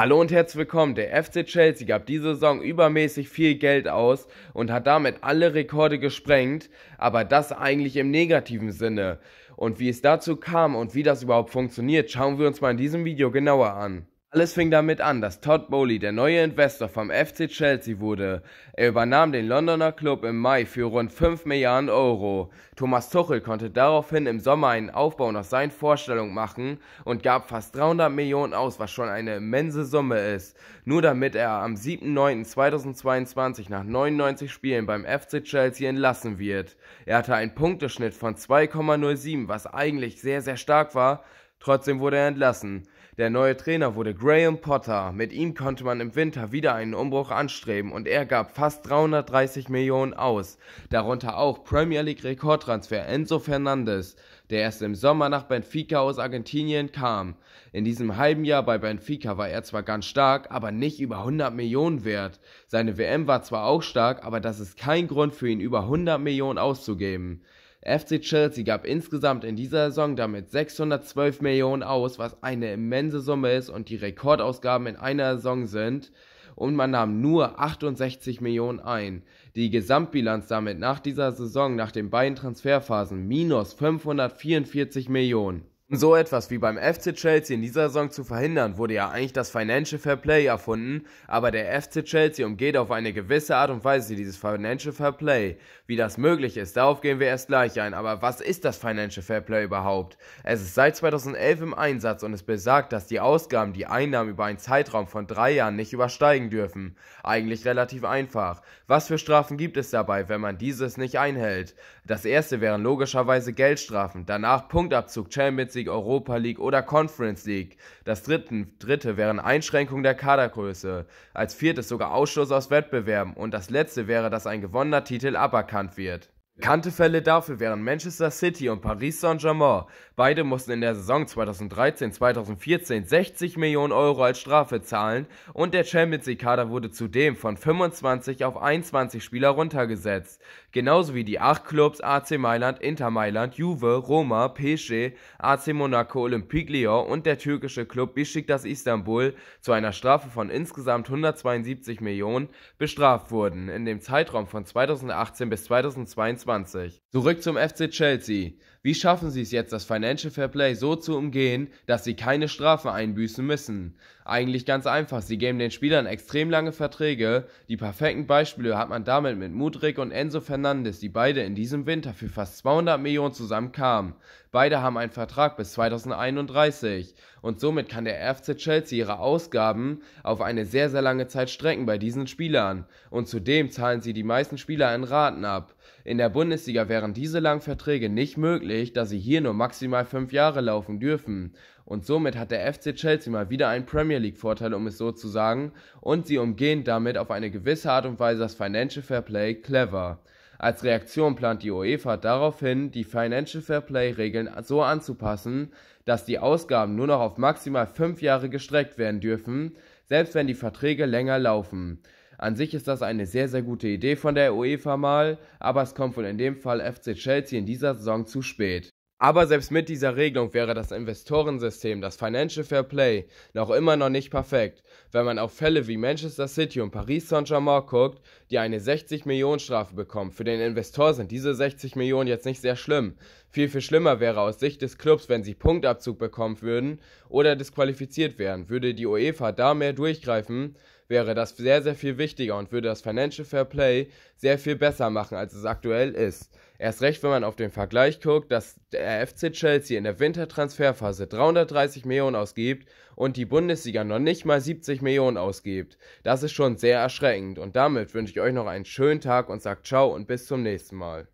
Hallo und herzlich willkommen. Der FC Chelsea gab diese Saison übermäßig viel Geld aus und hat damit alle Rekorde gesprengt, aber das eigentlich im negativen Sinne. Und wie es dazu kam und wie das überhaupt funktioniert, schauen wir uns mal in diesem Video genauer an. Alles fing damit an, dass Todd Bowley der neue Investor vom FC Chelsea wurde. Er übernahm den Londoner Club im Mai für rund 5 Milliarden Euro. Thomas Tuchel konnte daraufhin im Sommer einen Aufbau nach seinen Vorstellungen machen und gab fast 300 Millionen aus, was schon eine immense Summe ist. Nur damit er am 7.9.2022 nach 99 Spielen beim FC Chelsea entlassen wird. Er hatte einen Punkteschnitt von 2,07, was eigentlich sehr, sehr stark war. Trotzdem wurde er entlassen. Der neue Trainer wurde Graham Potter. Mit ihm konnte man im Winter wieder einen Umbruch anstreben und er gab fast 330 Millionen aus, darunter auch Premier League Rekordtransfer Enzo Fernandes, der erst im Sommer nach Benfica aus Argentinien kam. In diesem halben Jahr bei Benfica war er zwar ganz stark, aber nicht über 100 Millionen wert. Seine WM war zwar auch stark, aber das ist kein Grund für ihn über 100 Millionen auszugeben. FC Chelsea gab insgesamt in dieser Saison damit 612 Millionen aus, was eine immense Summe ist und die Rekordausgaben in einer Saison sind. Und man nahm nur 68 Millionen ein. Die Gesamtbilanz damit nach dieser Saison, nach den beiden Transferphasen, minus 544 Millionen. Um so etwas wie beim FC Chelsea in dieser Saison zu verhindern, wurde ja eigentlich das Financial Fair Play erfunden, aber der FC Chelsea umgeht auf eine gewisse Art und Weise dieses Financial Fair Play. Wie das möglich ist, darauf gehen wir erst gleich ein, aber was ist das Financial Fair Play überhaupt? Es ist seit 2011 im Einsatz und es besagt, dass die Ausgaben die Einnahmen über einen Zeitraum von drei Jahren nicht übersteigen dürfen. Eigentlich relativ einfach. Was für Strafen gibt es dabei, wenn man dieses nicht einhält? Das erste wären logischerweise Geldstrafen, danach Punktabzug Champions League, Europa League oder Conference League. Das dritten, dritte wären Einschränkung der Kadergröße. Als viertes sogar Ausschluss aus Wettbewerben. Und das letzte wäre, dass ein gewonnener Titel aberkannt wird. Bekannte Fälle dafür wären Manchester City und Paris Saint-Germain. Beide mussten in der Saison 2013-2014 60 Millionen Euro als Strafe zahlen und der Champions League-Kader wurde zudem von 25 auf 21 Spieler runtergesetzt. Genauso wie die acht Clubs AC Mailand, Inter Mailand, Juve, Roma, PSG, AC Monaco, Olympique Lyon und der türkische Club Besiktas Istanbul zu einer Strafe von insgesamt 172 Millionen bestraft wurden. In dem Zeitraum von 2018 bis 2022 20. Zurück zum FC Chelsea. Wie schaffen sie es jetzt, das Financial Fair Play so zu umgehen, dass sie keine Strafe einbüßen müssen? Eigentlich ganz einfach. Sie geben den Spielern extrem lange Verträge. Die perfekten Beispiele hat man damit mit Mudrik und Enzo Fernandes, die beide in diesem Winter für fast 200 Millionen zusammen kamen. Beide haben einen Vertrag bis 2031 und somit kann der FC Chelsea ihre Ausgaben auf eine sehr, sehr lange Zeit strecken bei diesen Spielern. Und zudem zahlen sie die meisten Spieler in Raten ab. In der Bundesliga wären diese langen Verträge nicht möglich, da sie hier nur maximal fünf Jahre laufen dürfen. Und somit hat der FC Chelsea mal wieder einen Premier Premier League Vorteile, um es so zu sagen, und sie umgehen damit auf eine gewisse Art und Weise das Financial Fair Play clever. Als Reaktion plant die UEFA daraufhin, die Financial Fair Play Regeln so anzupassen, dass die Ausgaben nur noch auf maximal fünf Jahre gestreckt werden dürfen, selbst wenn die Verträge länger laufen. An sich ist das eine sehr, sehr gute Idee von der UEFA mal, aber es kommt wohl in dem Fall FC Chelsea in dieser Saison zu spät. Aber selbst mit dieser Regelung wäre das Investorensystem, das Financial Fair Play, noch immer noch nicht perfekt, wenn man auf Fälle wie Manchester City und Paris Saint-Germain guckt, die eine 60 Millionen Strafe bekommen. Für den Investor sind diese 60 Millionen jetzt nicht sehr schlimm. Viel, viel schlimmer wäre aus Sicht des Clubs, wenn sie Punktabzug bekommen würden oder disqualifiziert wären. Würde die UEFA da mehr durchgreifen, wäre das sehr, sehr viel wichtiger und würde das Financial Fair Play sehr viel besser machen, als es aktuell ist. Erst recht, wenn man auf den Vergleich guckt, dass der FC Chelsea in der Wintertransferphase 330 Millionen ausgibt und die Bundesliga noch nicht mal 70 Millionen ausgibt. Das ist schon sehr erschreckend und damit wünsche ich euch noch einen schönen Tag und sagt ciao und bis zum nächsten Mal.